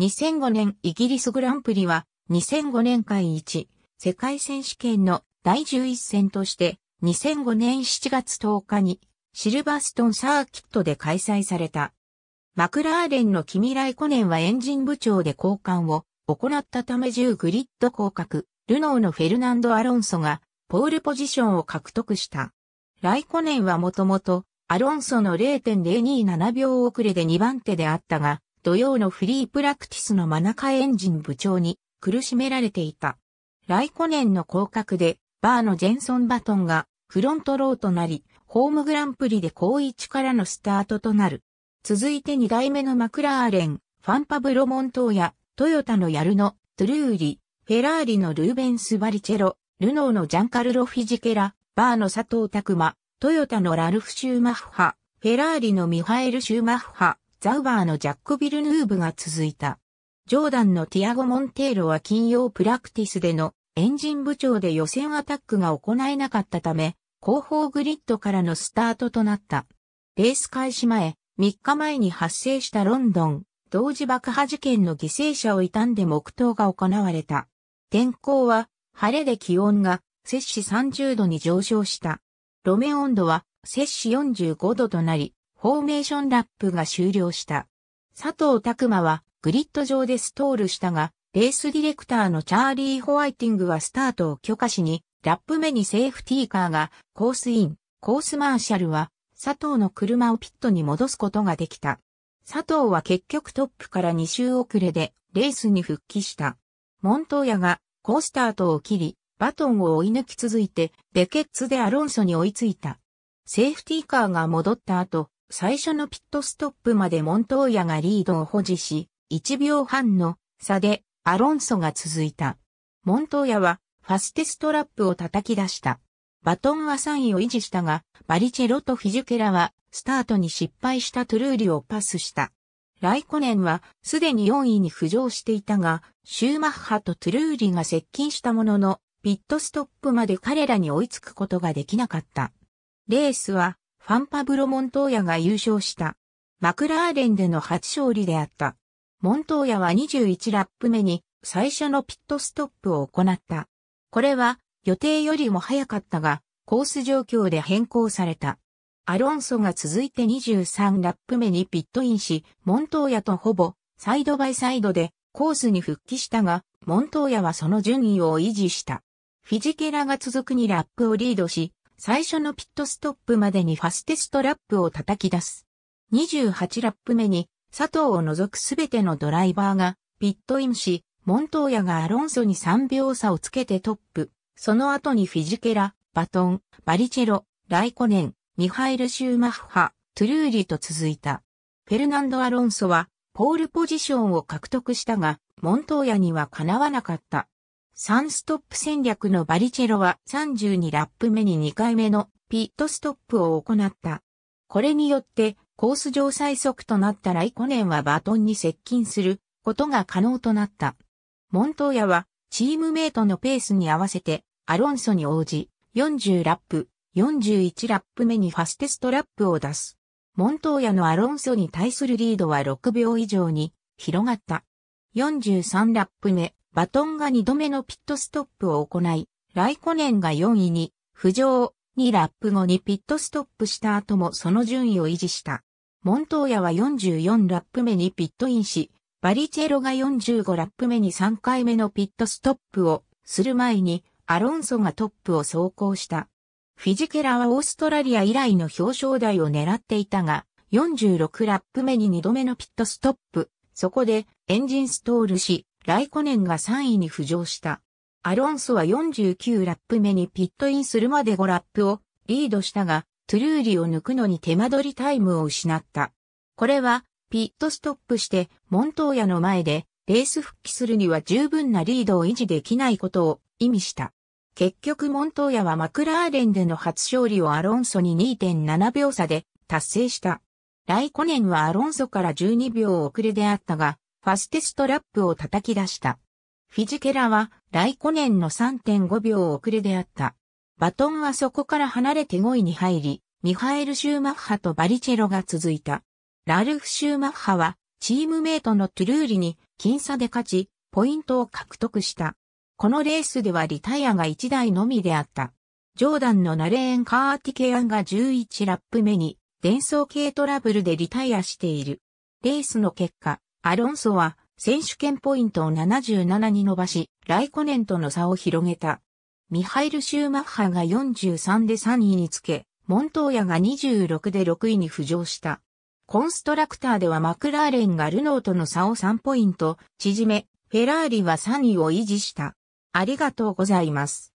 2005年イギリスグランプリは2005年会1世界選手権の第11戦として2005年7月10日にシルバーストンサーキットで開催された。マクラーレンの君来ライコネンはエンジン部長で交換を行ったため10グリッド降格、ルノーのフェルナンド・アロンソがポールポジションを獲得した。ライコネンはもともとアロンソの0.027秒遅れで2番手であったが、土曜のフリープラクティスのマナカエンジン部長に苦しめられていた。ライコネンの降格で、バーのジェンソン・バトンがフロントローとなり、ホームグランプリで高一からのスタートとなる。続いて2代目のマクラーレン、ファンパブロ・モントーヤ、トヨタのヤルノ、トゥルーリ、フェラーリのルーベンス・バリチェロ、ルノーのジャンカルロ・フィジケラ、バーの佐藤拓馬、トヨタのラルフ・シューマッハ、フェラーリのミハエル・シューマッハ、ザウバーのジャック・ビルヌーブが続いた。ジョーダンのティアゴ・モンテーロは金曜プラクティスでのエンジン部長で予選アタックが行えなかったため、後方グリッドからのスタートとなった。レース開始前、3日前に発生したロンドン、同時爆破事件の犠牲者を悼んで黙祷が行われた。天候は晴れで気温が摂氏30度に上昇した。路面温度は摂氏45度となり、フォーメーションラップが終了した。佐藤拓馬はグリッド上でストールしたが、レースディレクターのチャーリー・ホワイティングはスタートを許可しに、ラップ目にセーフティーカーがコースイン、コースマーシャルは佐藤の車をピットに戻すことができた。佐藤は結局トップから2周遅れでレースに復帰した。モントーヤがコースタートを切り、バトンを追い抜き続いて、ベケッツでアロンソに追いついた。セーフティーカーが戻った後、最初のピットストップまでモントーヤがリードを保持し、1秒半の差でアロンソが続いた。モントーヤはファステストラップを叩き出した。バトンは3位を維持したが、バリチェロとフィジュケラはスタートに失敗したトゥルーリをパスした。ライコネンはすでに4位に浮上していたが、シューマッハとトゥルーリが接近したものの、ピットストップまで彼らに追いつくことができなかった。レースはファンパブロ・モントーヤが優勝した。マクラーレンでの初勝利であった。モントーヤは21ラップ目に最初のピットストップを行った。これは予定よりも早かったが、コース状況で変更された。アロンソが続いて23ラップ目にピットインし、モントーヤとほぼサイドバイサイドでコースに復帰したが、モントーヤはその順位を維持した。フィジケラが続く2ラップをリードし、最初のピットストップまでにファステストラップを叩き出す。28ラップ目に佐藤を除くすべてのドライバーがピットインし、モントーヤがアロンソに3秒差をつけてトップ。その後にフィジケラ、バトン、バリチェロ、ライコネン、ミハイル・シューマッハ、トゥルーリと続いた。フェルナンド・アロンソはポールポジションを獲得したが、モントーヤにはかなわなかった。ンストップ戦略のバリチェロは32ラップ目に2回目のピットストップを行った。これによってコース上最速となったライコネンはバトンに接近することが可能となった。モントーヤはチームメイトのペースに合わせてアロンソに応じ40ラップ、41ラップ目にファステストラップを出す。モントーヤのアロンソに対するリードは6秒以上に広がった。43ラップ目、バトンが2度目のピットストップを行い、ライコネンが4位に浮上、2ラップ後にピットストップした後もその順位を維持した。モントーヤは44ラップ目にピットインし、バリチェロが45ラップ目に3回目のピットストップをする前にアロンソがトップを走行した。フィジケラはオーストラリア以来の表彰台を狙っていたが、46ラップ目に2度目のピットストップ。そこでエンジンストールし、ライコネンが3位に浮上した。アロンソは49ラップ目にピットインするまで5ラップをリードしたが、トゥルーリを抜くのに手間取りタイムを失った。これは、ピットストップして、モントーヤの前で、レース復帰するには十分なリードを維持できないことを意味した。結局モントーヤはマクラーレンでの初勝利をアロンソに2.7秒差で達成した。ライコネンはアロンソから12秒遅れであったが、ファステストラップを叩き出した。フィジケラは、ライコネンの3.5秒遅れであった。バトンはそこから離れて5位に入り、ミハエル・シューマッハとバリチェロが続いた。ラルフ・シューマッハは、チームメイトのトゥルーリに、僅差で勝ち、ポイントを獲得した。このレースではリタイアが1台のみであった。ジョーダンのナレーン・カーティケアンが11ラップ目に、伝送系トラブルでリタイアしている。レースの結果、アロンソは選手権ポイントを77に伸ばし、ライコネンとの差を広げた。ミハイル・シューマッハが43で3位につけ、モントーヤが26で6位に浮上した。コンストラクターではマクラーレンがルノーとの差を3ポイント縮め、フェラーリは3位を維持した。ありがとうございます。